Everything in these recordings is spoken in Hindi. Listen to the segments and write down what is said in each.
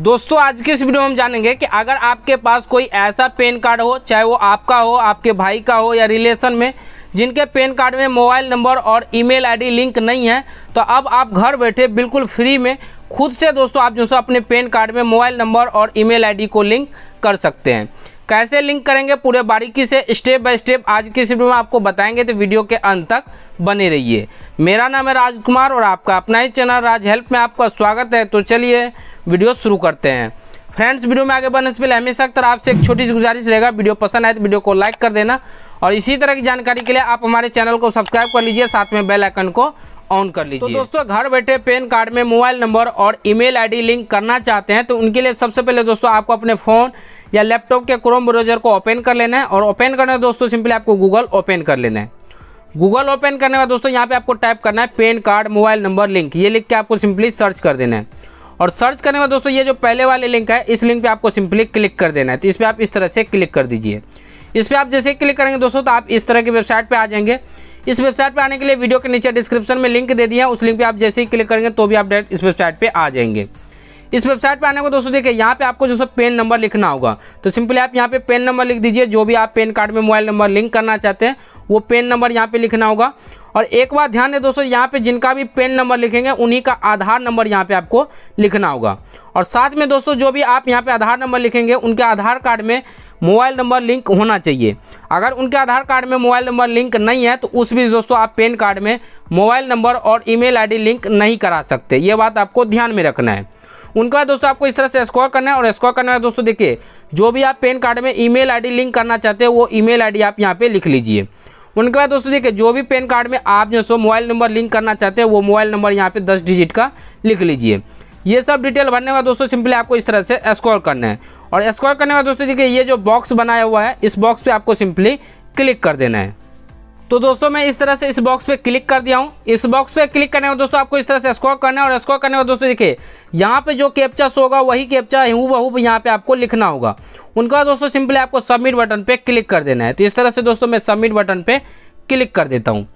दोस्तों आज के इस वीडियो में हम जानेंगे कि अगर आपके पास कोई ऐसा पेन कार्ड हो चाहे वो आपका हो आपके भाई का हो या रिलेशन में जिनके पेन कार्ड में मोबाइल नंबर और ईमेल आईडी लिंक नहीं है तो अब आप घर बैठे बिल्कुल फ्री में खुद से दोस्तों आप जो सो अपने पेन कार्ड में मोबाइल नंबर और ई मेल को लिंक कर सकते हैं कैसे लिंक करेंगे पूरे बारीकी से स्टेप बाय स्टेप आज की इस वीडियो में आपको बताएंगे तो वीडियो के अंत तक बने रहिए मेरा नाम है राजकुमार और आपका अपना ही चैनल राज हेल्प में आपका स्वागत है तो चलिए वीडियो शुरू करते हैं फ्रेंड्स वीडियो में आगे बढ़ने से पहले हमेशा तरह आपसे एक छोटी सी गुजारिश रहेगा वीडियो पसंद आए तो वीडियो को लाइक कर देना और इसी तरह की जानकारी के लिए आप हमारे चैनल को सब्सक्राइब कर लीजिए साथ में बेल आइकन को ऑन कर तो लीजिए तो दोस्तों घर बैठे पैन कार्ड में मोबाइल नंबर और ईमेल आईडी लिंक करना चाहते हैं तो उनके लिए सबसे पहले दोस्तों आपको अपने फ़ोन या लैपटॉप के क्रोम ब्राउजर को ओपन कर लेना है और ओपन करना है दोस्तों सिंपली आपको गूगल ओपन कर लेना है गूगल ओपन करने का दोस्तों यहाँ पे आपको टाइप करना है PAN card mobile number link ये लिख के आपको सिंपली सर्च कर देना है और सर्च करने का दोस्तों ये जो पहले वाले लिंक है इस लिंक पे आपको सिंपली क्लिक कर देना है तो इस पर आप इस तरह से क्लिक कर दीजिए इस पर आप जैसे ही क्लिक करेंगे दोस्तों तो आप इस तरह की वेबसाइट पर आ जाएंगे इस वेबसाइट पर आने के लिए वीडियो के नीचे डिस्क्रिप्शन में लिंक दे दिया उस लिंक पर आप जैसे ही क्लिक करेंगे तो भी आप डायरेक्ट इस वेबसाइट पर आ जाएंगे इस वेबसाइट पर आने को दोस्तों देखिए यहाँ पे आपको जो सो पेन नंबर लिखना होगा तो सिंपली आप यहाँ पे पेन नंबर लिख दीजिए जो भी आप पेन कार्ड में मोबाइल नंबर लिंक करना चाहते हैं वो पेन नंबर यहाँ पे लिखना होगा और एक बार ध्यान दें दोस्तों यहाँ पे जिनका भी पेन नंबर लिखेंगे उन्हीं का आधार नंबर यहाँ पे आपको लिखना होगा और साथ में दोस्तों जो भी आप यहाँ पे आधार नंबर लिखेंगे उनके आधार कार्ड में मोबाइल नंबर लिंक होना चाहिए अगर उनके आधार कार्ड में मोबाइल नंबर लिंक नहीं है तो उस भी दोस्तों आप पेन कार्ड में मोबाइल नंबर और ई मेल लिंक नहीं करा सकते ये बात आपको ध्यान में रखना है उनका दोस्तों आपको इस तरह से स्कोर करना है और स्कोर करना है दोस्तों देखिए जो भी आप पेन कार्ड में ईमेल आईडी लिंक करना चाहते हैं वो ईमेल आईडी आप यहाँ पे लिख लीजिए उनके बाद दोस्तों देखिए जो भी पैन कार्ड में आप जो सो मोबाइल नंबर लिंक करना चाहते हैं वो मोबाइल नंबर यहाँ पे दस डिजिट का लिख लीजिए ये सब डिटेल भरने के बाद दोस्तों सिंपली आपको इस तरह से स्क्रॉल करना है और स्क्रॉल करने के बाद दोस्तों देखिए ये जो बॉक्स बनाया हुआ है इस बॉक्स पर आपको सिंपली क्लिक कर देना है तो दोस्तों मैं इस तरह से इस बॉक्स पे क्लिक कर दिया हूँ इस बॉक्स पे क्लिक करने में दोस्तों आपको इस तरह से स्कोर करना है और स्कोर करने में दोस्तों देखिए यहाँ पे जो कैप्चा होगा वही कैप्चा हूँ बहू यहाँ पे आपको लिखना होगा उनका दोस्तों सिंपली आपको सबमिट बटन पे क्लिक कर देना है तो इस तरह से दोस्तों मैं सबमिट बटन पे क्लिक कर देता हूँ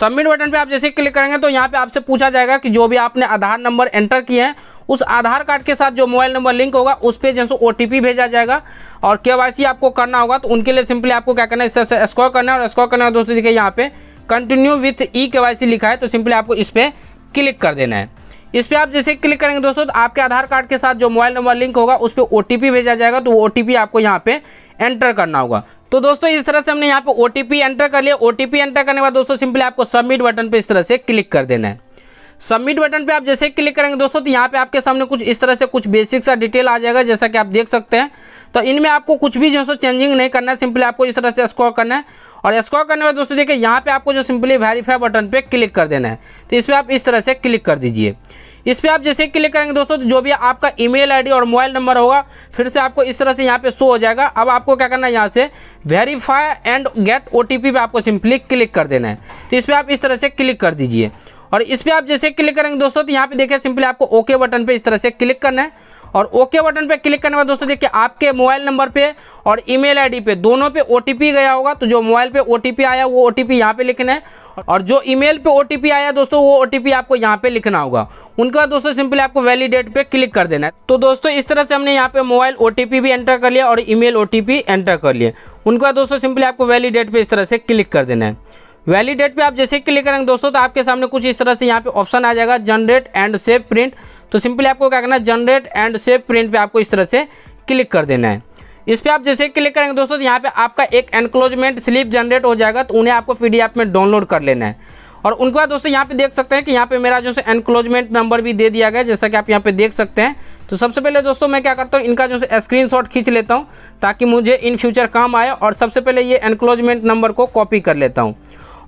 सबमिट बटन पे आप जैसे क्लिक करेंगे तो यहाँ पे आपसे पूछा जाएगा कि जो भी आपने आधार नंबर एंटर किए हैं उस आधार कार्ड के साथ जो मोबाइल नंबर लिंक होगा उस पर जैसे ओ भेजा जाएगा और के आपको करना होगा तो उनके लिए सिंपली आपको क्या करना है इस तरह से स्कोर करना है और स्कोर करना है दोस्तों देखिए यहाँ पे कंटिन्यू विथ ई के लिखा है तो सिंपली आपको इस पर क्लिक कर देना है इस पर आप जैसे क्लिक करेंगे दोस्तों तो आपके आधार कार्ड के साथ जो मोबाइल नंबर लिंक होगा उस पर ओ भेजा जाएगा तो वो ओ आपको यहाँ पे एंटर करना होगा तो दोस्तों इस तरह से हमने यहाँ पे ओ एंटर कर लिया ओ एंटर करने के बाद दोस्तों सिंपली आपको सबमिट बटन पर इस तरह से क्लिक कर देना है सबमिट बटन पे आप जैसे क्लिक करेंगे दोस्तों तो यहाँ पे आपके सामने कुछ इस तरह से कुछ बेसिक सा डिटेल आ जाएगा जैसा कि आप देख सकते हैं तो इनमें आपको कुछ भी जो है चेंजिंग नहीं करना है सिंपली आपको इस तरह से स्कोर करना है और स्कोर करने में दोस्तों देखिए यहाँ पे आपको जो सिंपली वेरीफाई बटन पर क्लिक कर देना है तो इस पर आप इस तरह से क्लिक कर दीजिए इस पर आप जैसे क्लिक करेंगे दोस्तों तो जो भी आपका ई मेल और मोबाइल नंबर होगा फिर से आपको इस तरह से यहाँ पे शो हो जाएगा अब आपको क्या करना है यहाँ से verify and get O T आपको सिंपली क्लिक कर देना है तो इस पर आप इस तरह से क्लिक कर दीजिए और इस पर आप जैसे क्लिक करेंगे दोस्तों तो यहाँ पे देखिए सिंपली आपको ओके बटन पे इस तरह से क्लिक करना है और ओके बटन पे क्लिक करने के बाद दोस्तों देखिए आपके मोबाइल नंबर पे और ईमेल आईडी पे दोनों पे ओटीपी गया होगा तो जो मोबाइल पे ओटीपी आया वो ओटीपी यहाँ पे लिखना है और जो ईमेल पे ओटीपी आया दोस्तों वो ओटीपी आपको यहाँ पे लिखना होगा उनके बाद दोस्तों सिंपली आपको वैलिडेट पे क्लिक कर देना है तो दोस्तों इस तरह से हमने यहाँ पे मोबाइल ओ भी एंटर कर लिया और ईमेल ओटीपी एंटर कर लिए उनके बाद दोस्तों सिंपली आपको वैलिडेट पर इस तरह से क्लिक कर देना है वैलिडेट पे आप जैसे क्लिक करेंगे दोस्तों तो आपके सामने कुछ इस तरह से यहाँ पे ऑप्शन आ जाएगा जनरेट एंड सेव प्रिंट तो सिंपली आपको क्या करना है जनरेट एंड सेव प्रिंट पे आपको इस तरह से क्लिक कर देना है इस पर आप जैसे क्लिक करेंगे दोस्तों तो यहाँ पे आपका एक एनक्लोजमेंट स्लिप जनरेट हो जाएगा तो उन्हें आपको पी में डाउनलोड कर लेना है और उनके बाद दोस्तों यहाँ पे देख सकते हैं कि यहाँ पे मेरा जो है एनक्लोजमेंट नंबर भी दे दिया गया जैसा कि आप यहाँ पे देख सकते हैं तो सबसे पहले दोस्तों मैं क्या करता हूँ इनका जो है स्क्रीन खींच लेता हूँ ताकि मुझे इन फ्यूचर काम आए और सबसे पहले ये एनक्लोजमेंट नंबर को कॉपी कर लेता हूँ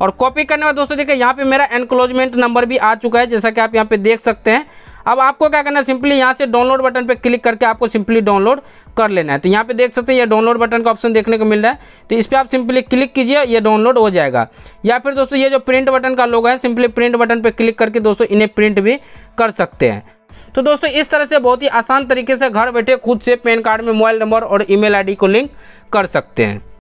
और कॉपी करने में दोस्तों देखिए यहाँ पे मेरा एनक्लोजमेंट नंबर भी आ चुका है जैसा कि आप यहाँ पे देख सकते हैं अब आपको क्या करना है सिंपली यहाँ से डाउनलोड बटन पे क्लिक करके आपको सिंपली डाउनलोड कर लेना है तो यहाँ पे देख सकते हैं ये डाउनलोड बटन का ऑप्शन देखने को मिल रहा है तो इस पर आप सिंपली क्लिक कीजिए ये डाउनलोड हो जाएगा या फिर दोस्तों ये जो प्रिंट बटन का लोग है सिंपली प्रिंट बटन पर क्लिक करके दोस्तों इन्हें प्रिंट भी कर सकते हैं तो दोस्तों इस तरह से बहुत ही आसान तरीके से घर बैठे खुद से पेन कार्ड में मोबाइल नंबर और ईमेल आईडी को लिंक कर सकते हैं